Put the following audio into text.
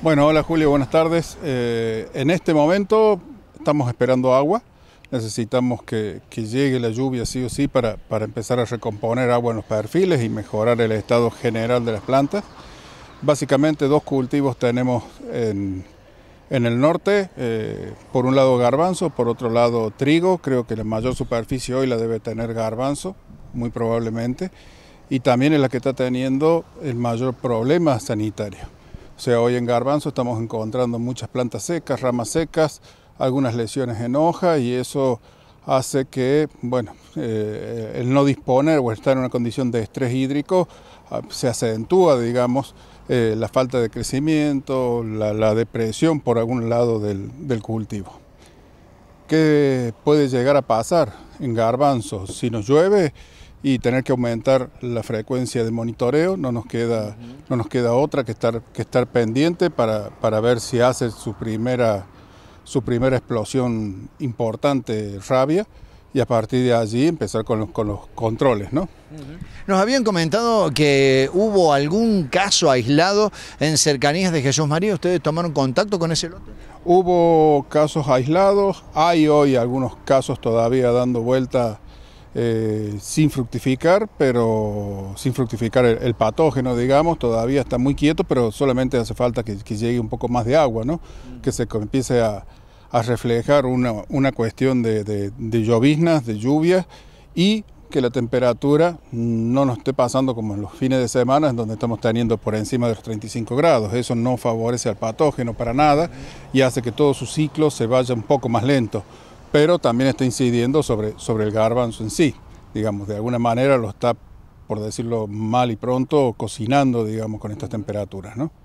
Bueno, hola Julio, buenas tardes. Eh, en este momento estamos esperando agua. Necesitamos que, llegue la lluvia sí o sí para, para empezar a recomponer agua en los perfiles y mejorar el estado general de las plantas. Básicamente dos cultivos tenemos en, el norte, eh, por un lado garbanzo, por otro lado trigo, creo que la mayor superficie hoy la debe tener garbanzo, muy probablemente, y también es la que está teniendo el mayor problema sanitario. O sea, hoy en Garbanzo estamos encontrando muchas plantas secas, ramas secas, algunas lesiones en hoja y eso hace que, bueno, eh, el no disponer o estar en una condición de estrés hídrico ah, se acentúa, digamos, eh, la falta de crecimiento, la, depresión por algún lado del, cultivo. ¿Qué puede llegar a pasar en Garbanzo Si nos llueve, y tener que aumentar la frecuencia de monitoreo, no nos queda, no nos queda otra que estar, que estar pendiente para, para ver si hace su primera, su primera explosión importante, rabia, y a partir de allí empezar con los, con los controles. ¿no? Nos habían comentado que hubo algún caso aislado en cercanías de Jesús María, ¿ustedes tomaron contacto con ese lote? Hubo casos aislados, hay hoy algunos casos todavía dando vuelta eh, sin fructificar, pero sin fructificar el, patógeno, digamos, todavía está muy quieto, pero solamente hace falta que, llegue un poco más de agua, ¿no? Mm. Que se empiece a, reflejar una, cuestión de, de, lloviznas, de lluvias y que la temperatura no nos esté pasando como en los fines de semana, donde estamos teniendo por encima de los 35 grados. Eso no favorece al patógeno para nada y hace que todo su ciclo se vaya un poco más lento pero también está incidiendo sobre, el garbanzo en sí. Digamos, de alguna manera lo está, por decirlo mal y pronto, cocinando, digamos, con estas temperaturas, ¿no?